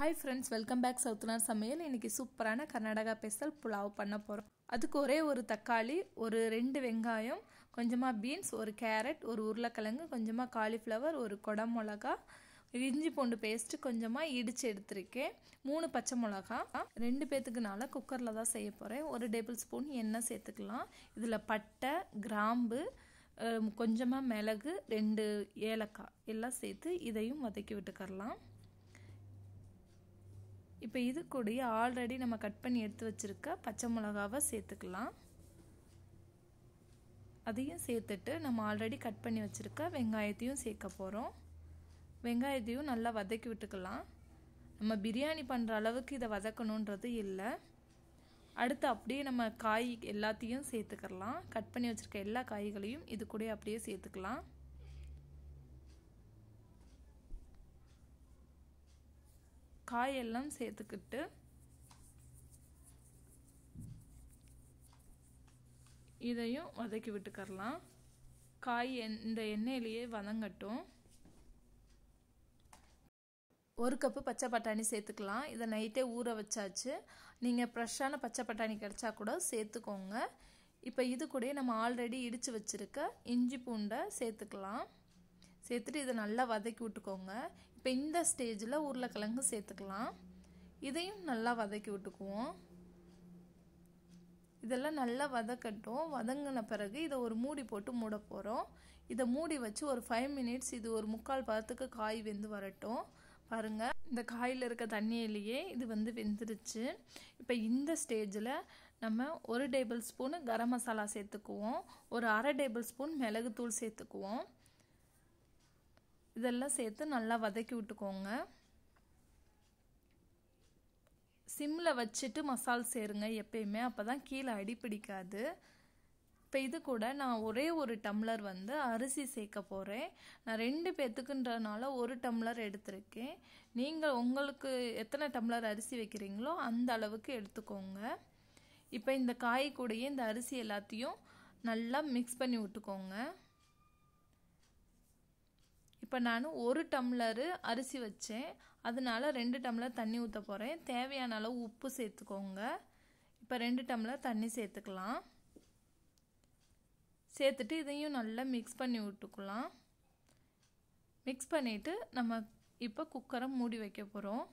hi friends welcome back சவுத்னார் சமையல் இன்றைக்கி சூப்பரான கர்நாடகா பெசல் புலாவ் பண்ண போகிறோம் அதுக்கு ஒரே ஒரு தக்காளி ஒரு ரெண்டு வெங்காயம் கொஞ்சமாக பீன்ஸ் ஒரு கேரட் ஒரு உருளைக்கிழங்கு கொஞ்சமாக காலிஃப்ளவர் ஒரு கொடை மிளகா இஞ்சி பூண்டு பேஸ்ட்டு கொஞ்சமாக இடித்து எடுத்திருக்கேன் மூணு பச்சை மிளகா ரெண்டு பேத்துக்குனால குக்கரில் தான் செய்ய போகிறேன் ஒரு டேபிள் ஸ்பூன் எண்ணெய் சேர்த்துக்கலாம் இதில் பட்டை கிராம்பு கொஞ்சமாக மிளகு ரெண்டு ஏலக்காய் எல்லாம் சேர்த்து இதையும் வதக்கி விட்டுக்கரலாம் இப்போ இது கூடயே ஆல்ரெடி நம்ம கட் பண்ணி எடுத்து வச்சுருக்க பச்சை மிளகாவை சேர்த்துக்கலாம் அதையும் சேர்த்துட்டு நம்ம ஆல்ரெடி கட் பண்ணி வச்சுருக்க வெங்காயத்தையும் சேர்க்க போகிறோம் வெங்காயத்தையும் நல்லா வதக்கி விட்டுக்கலாம் நம்ம பிரியாணி பண்ணுற அளவுக்கு இதை வதக்கணுன்றது இல்லை அடுத்து அப்படியே நம்ம காய் எல்லாத்தையும் சேர்த்துக்கலாம் கட் பண்ணி வச்சுருக்க எல்லா காய்களையும் இது கூட அப்படியே சேர்த்துக்கலாம் காயெல்லாம் சேர்த்துக்கிட்டு இதையும் வதக்கி விட்டுக்கரலாம் காய் இந்த எண்ணெயிலேயே வதங்கட்டும் ஒரு கப்பு பச்சை பட்டாணி சேர்த்துக்கலாம் இதை நைட்டே ஊற வச்சாச்சு நீங்கள் ஃப்ரெஷ்ஷான பச்சை பட்டாணி கிடச்சா கூட சேர்த்துக்கோங்க இப்போ இது கூட நம்ம ஆல்ரெடி இடித்து வச்சுருக்க இஞ்சி பூண்டை சேர்த்துக்கலாம் சேர்த்துட்டு இதை நல்லா வதக்கி விட்டுக்கோங்க இப்போ இந்த ஸ்டேஜில் உருளைக்கிழங்கு சேர்த்துக்கலாம் இதையும் நல்லா வதக்கி விட்டுக்குவோம் இதெல்லாம் நல்லா வதக்கட்டும் வதங்கின பிறகு இதை ஒரு மூடி போட்டு மூட போகிறோம் இதை மூடி வச்சு ஒரு ஃபைவ் மினிட்ஸ் இது ஒரு முக்கால் பதத்துக்கு காய் வெந்து வரட்டும் பாருங்கள் இந்த காயில் இருக்க தண்ணியிலேயே இது வந்து வெந்துருச்சு இப்போ இந்த ஸ்டேஜில் நம்ம ஒரு டேபிள் ஸ்பூனு கரம் மசாலா சேர்த்துக்குவோம் ஒரு அரை டேபிள் ஸ்பூன் மிளகுத்தூள் சேர்த்துக்குவோம் இதெல்லாம் சேர்த்து நல்லா வதக்கி விட்டுக்கோங்க சிம்மில் வச்சுட்டு மசால் சேருங்க எப்பயுமே அப்போ தான் கீழே அடி பிடிக்காது இப்போ இது கூட நான் ஒரே ஒரு டம்ளர் வந்து அரிசி சேர்க்க போகிறேன் நான் ரெண்டு பேத்துக்குன்றதுனால ஒரு டம்ளர் எடுத்திருக்கேன் நீங்கள் உங்களுக்கு எத்தனை டம்ளர் அரிசி வைக்கிறீங்களோ அந்த அளவுக்கு எடுத்துக்கோங்க இப்போ இந்த காய் கூடயே இந்த அரிசி எல்லாத்தையும் நல்லா மிக்ஸ் பண்ணி விட்டுக்கோங்க இப்போ நான் ஒரு டம்ளரு அரிசி வச்சேன் அதனால் ரெண்டு டம்ளர் தண்ணி ஊற்ற போகிறேன் தேவையான அளவு உப்பு சேர்த்துக்கோங்க இப்போ ரெண்டு டம்ளர் தண்ணி சேர்த்துக்கலாம் சேர்த்துட்டு இதையும் நல்லா மிக்ஸ் பண்ணி விட்டுக்கலாம் மிக்ஸ் பண்ணிவிட்டு நம்ம இப்போ குக்கரை மூடி வைக்க போகிறோம்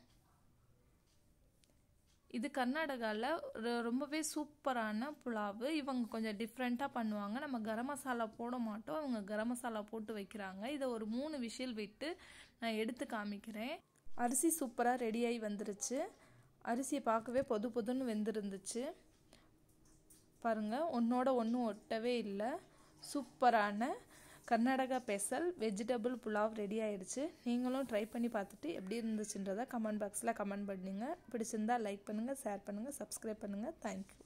இது கர்நாடகாவில் ரொம்பவே சூப்பரான புலாவு இவங்க கொஞ்சம் டிஃப்ரெண்ட்டாக பண்ணுவாங்க நம்ம கரம் மசாலா போட மாட்டோம் அவங்க கரம் மசாலா போட்டு வைக்கிறாங்க இதை ஒரு மூணு விஷில் விட்டு நான் எடுத்து காமிக்கிறேன் அரிசி சூப்பராக ரெடியாகி வந்துருச்சு அரிசியை பார்க்கவே பொது பொதுன்னு வெந்துருந்துச்சு பாருங்கள் ஒன்றோட ஒன்றும் ஒட்டவே இல்லை சூப்பரான Karnataka special vegetable pulao ready ஆயிடுச்சு நீங்களும் ட்ரை பண்ணி பார்த்துட்டு எப்படி இருந்துச்சுன்றதை கமெண்ட் பாக்ஸில் கமெண்ட் பண்ணுங்கள் பிடிச்சிருந்தா லைக் பண்ணுங்கள் ஷேர் பண்ணுங்கள் சப்ஸ்கிரைப் பண்ணுங்கள் தேங்க்யூ